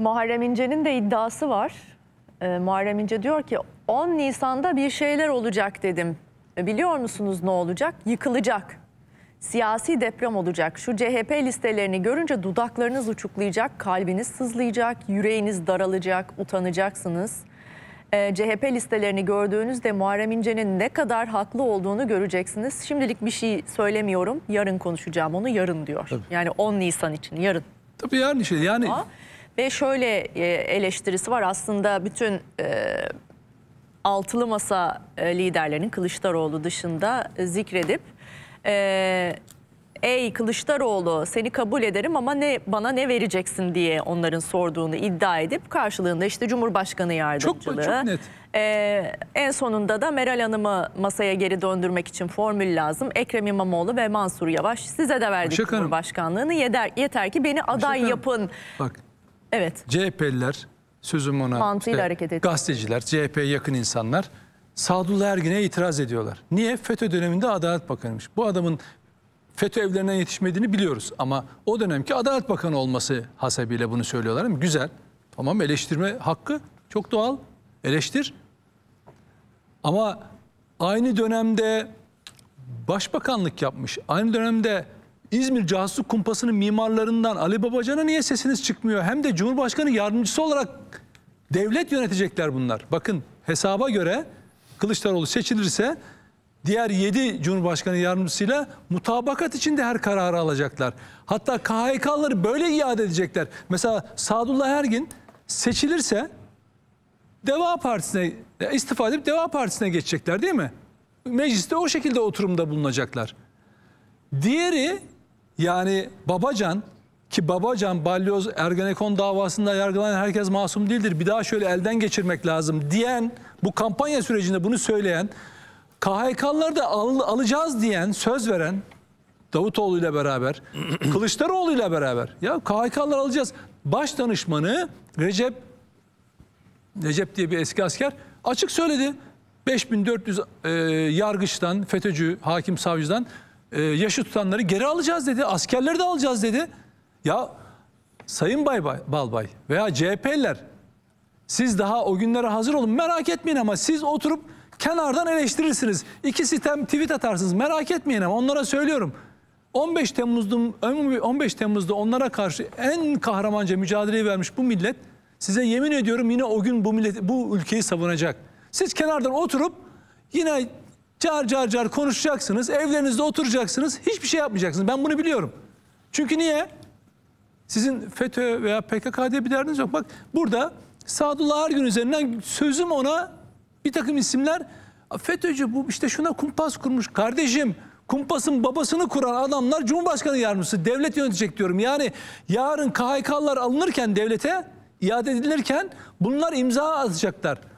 Muharrem İnce'nin de iddiası var. Ee, Muharrem İnce diyor ki 10 Nisan'da bir şeyler olacak dedim. E, biliyor musunuz ne olacak? Yıkılacak. Siyasi deprem olacak. Şu CHP listelerini görünce dudaklarınız uçuklayacak, kalbiniz sızlayacak, yüreğiniz daralacak, utanacaksınız. E, ee, CHP listelerini gördüğünüzde Muharrem İnce'nin ne kadar haklı olduğunu göreceksiniz. Şimdilik bir şey söylemiyorum. Yarın konuşacağım onu yarın diyor. Tabii. Yani 10 Nisan için yarın. Tabii yarın şey yani. Ama ve şöyle e, eleştirisi var aslında bütün e, altılı masa e, liderlerinin Kılıçdaroğlu dışında e, zikredip e, ey Kılıçdaroğlu seni kabul ederim ama ne bana ne vereceksin diye onların sorduğunu iddia edip karşılığında işte Cumhurbaşkanı yardımcılığı. Çok, çok net. E, en sonunda da Meral Hanım'ı masaya geri döndürmek için formül lazım. Ekrem İmamoğlu ve Mansur Yavaş size de verdik Başak Cumhurbaşkanlığını yeter, yeter ki beni aday Başak yapın. Bak Evet. CHP'liler sözüm ona Mantığıyla işte, hareket ediyor. gazeteciler, CHP'ye yakın insanlar Sadullah Ergin'e itiraz ediyorlar. Niye? FETÖ döneminde Adalet Bakanı'mış. Bu adamın FETÖ evlerinden yetişmediğini biliyoruz ama o dönemki Adalet Bakanı olması hasebiyle bunu söylüyorlar. Ama güzel. Tamam eleştirme hakkı çok doğal. Eleştir. Ama aynı dönemde başbakanlık yapmış, aynı dönemde İzmir Casusluk Kumpası'nın mimarlarından Ali Babacan'a niye sesiniz çıkmıyor? Hem de Cumhurbaşkanı yardımcısı olarak devlet yönetecekler bunlar. Bakın hesaba göre Kılıçdaroğlu seçilirse diğer 7 Cumhurbaşkanı yardımcısıyla mutabakat içinde her kararı alacaklar. Hatta KHK'ları böyle iade edecekler. Mesela Sadullah Ergin seçilirse Deva Partisi'ne e, istifa edip Deva Partisi'ne geçecekler değil mi? Mecliste o şekilde oturumda bulunacaklar. Diğeri yani Babacan ki Babacan Balyoz Ergenekon davasında yargılanan herkes masum değildir. Bir daha şöyle elden geçirmek lazım diyen bu kampanya sürecinde bunu söyleyen KHK'lıları da al, alacağız diyen söz veren Davutoğlu ile beraber Kılıçdaroğlu ile beraber ya KHK'ları alacağız. Baş danışmanı Recep Recep diye bir eski asker açık söyledi. 5400 e, yargıçtan, FETÖ'cü, hakim, savcıdan ee, yaşı tutanları geri alacağız dedi. Askerleri de alacağız dedi. Ya Sayın Bay, Bay Balbay veya CHP'liler siz daha o günlere hazır olun. Merak etmeyin ama siz oturup kenardan eleştirirsiniz. İki sistem tweet atarsınız. Merak etmeyin ama onlara söylüyorum. 15 Temmuz'da 15 Temmuz'da onlara karşı en kahramanca mücadeleyi vermiş bu millet size yemin ediyorum yine o gün bu millet bu ülkeyi savunacak. Siz kenardan oturup yine Car car car konuşacaksınız. Evlerinizde oturacaksınız. Hiçbir şey yapmayacaksınız. Ben bunu biliyorum. Çünkü niye? Sizin FETÖ veya PKK diye bir derdiniz yok. Bak burada Sadullah Ergün üzerinden sözüm ona bir takım isimler FETÖ'cü bu işte şuna kumpas kurmuş. Kardeşim kumpasın babasını kuran adamlar Cumhurbaşkanı yardımcısı devlet yönetecek diyorum. Yani yarın KHK'lar alınırken devlete iade edilirken bunlar imza atacaklar.